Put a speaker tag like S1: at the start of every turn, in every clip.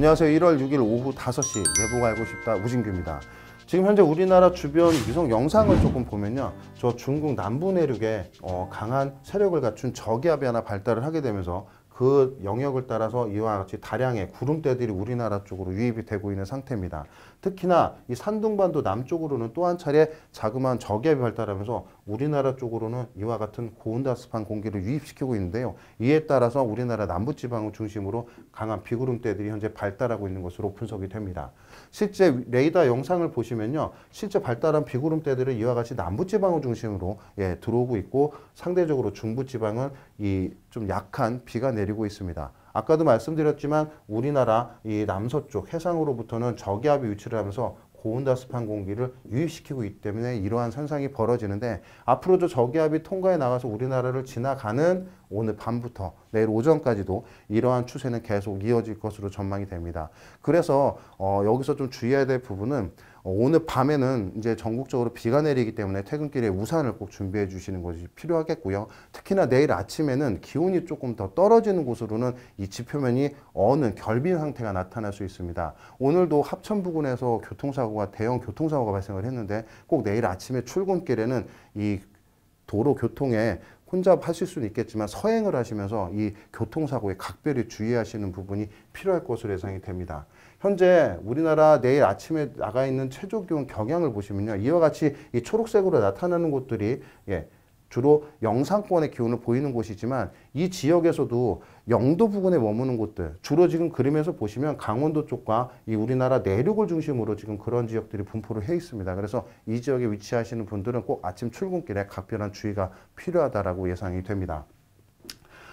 S1: 안녕하세요. 1월 6일 오후 5시 내부가 알고 싶다 우진규입니다. 지금 현재 우리나라 주변 위성 영상을 조금 보면요. 저 중국 남부 내륙에 어, 강한 세력을 갖춘 저기압이 하나 발달을 하게 되면서 그 영역을 따라서 이와 같이 다량의 구름대들이 우리나라 쪽으로 유입이 되고 있는 상태입니다. 특히나 이 산둥반도 남쪽으로는 또 한 차례 자그마한 저기압이 발달하면서 우리나라 쪽으로는 이와 같은 고온다습한 공기를 유입시키고 있는데요. 이에 따라서 우리나라 남부지방을 중심으로 강한 비구름대들이 현재 발달하고 있는 것으로 분석이 됩니다. 실제 레이더 영상을 보시면요. 실제 발달한 비구름대들은 이와 같이 남부지방을 중심으로 예, 들어오고 있고 상대적으로 중부지방은 이 좀 약한 비가 내리 내리고 있습니다. 아까도 말씀드렸지만 우리나라 이 남서쪽 해상으로부터는 저기압이 위치를 하면서 고온다습한 공기를 유입시키고 있기 때문에 이러한 현상이 벌어지는데 앞으로도 저기압이 통과해 나가서 우리나라를 지나가는 오늘 밤부터 내일 오전까지도 이러한 추세는 계속 이어질 것으로 전망이 됩니다. 그래서 어, 여기서 좀 주의해야 될 부분은 어, 오늘 밤에는 이제 전국적으로 비가 내리기 때문에 퇴근길에 우산을 꼭 준비해 주시는 것이 필요하겠고요. 특히나 내일 아침에는 기온이 조금 더 떨어지는 곳으로는 이 지표면이 어는 결빙 상태가 나타날 수 있습니다. 오늘도 합천 부근에서 교통사고가 대형 교통사고가 발생을 했는데 꼭 내일 아침에 출근길에는 이 도로 교통에 혼자 하실 수는 있겠지만 서행을 하시면서 이 교통사고에 각별히 주의하시는 부분이 필요할 것으로 예상이 됩니다. 현재 우리나라 내일 아침에 나가 있는 최저 기온 경향을 보시면요. 이와 같이 이 초록색으로 나타나는 곳들이 예, 주로 영상권의 기운을 보이는 곳이지만 이 지역에서도 영도 부근에 머무는 곳들 주로 지금 그림에서 보시면 강원도 쪽과 이 우리나라 내륙을 중심으로 지금 그런 지역들이 분포를 해 있습니다. 그래서 이 지역에 위치하시는 분들은 꼭 아침 출근길에 각별한 주의가 필요하다라고 예상이 됩니다.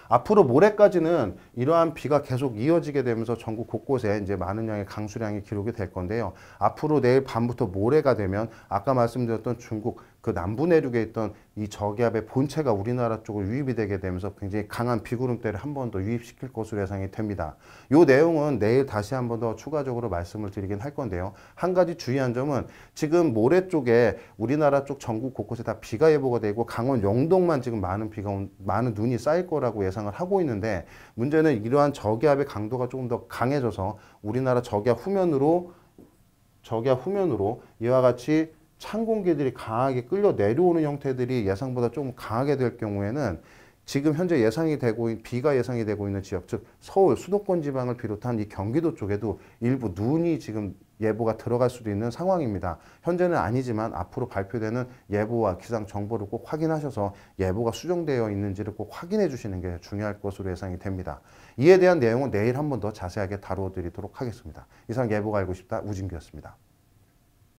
S1: 앞으로 모레까지는 이러한 비가 계속 이어지게 되면서 전국 곳곳에 이제 많은 양의 강수량이 기록이 될 건데요. 앞으로 내일 밤부터 모레가 되면 아까 말씀드렸던 중국 그 남부 내륙에 있던 이 저기압의 본체가 우리나라 쪽으로 유입이 되게 되면서 굉장히 강한 비구름대를 한 번 더 유입시킬 것으로 예상이 됩니다. 이 내용은 내일 다시 한 번 더 추가적으로 말씀을 드리긴 할 건데요. 한 가지 주의한 점은 지금 모레 쪽에 우리나라 쪽 전국 곳곳에 다 비가 예보가 되고 강원 영동만 지금 많은 비가 온, 많은 눈이 쌓일 거라고 예상을 하고 있는데 문제는 이러한 저기압의 강도가 조금 더 강해져서 우리나라 저기압 후면으로 저기압 후면으로 이와 같이 찬 공기들이 강하게 끌려 내려오는 형태들이 예상보다 조금 강하게 될 경우에는 지금 현재 예상이 되고 비가 예상이 되고 있는 지역 즉 서울 수도권 지방을 비롯한 이 경기도 쪽에도 일부 눈이 지금 예보가 들어갈 수도 있는 상황입니다. 현재는 아니지만 앞으로 발표되는 예보와 기상 정보를 꼭 확인하셔서 예보가 수정되어 있는지를 꼭 확인해 주시는 게 중요할 것으로 예상이 됩니다. 이에 대한 내용은 내일 한 번 더 자세하게 다루어 드리도록 하겠습니다. 이상 예보가 알고 싶다 우진규였습니다.